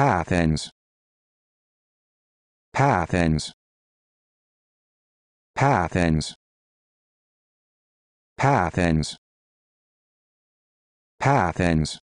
path ends path ends path ends path ends path ends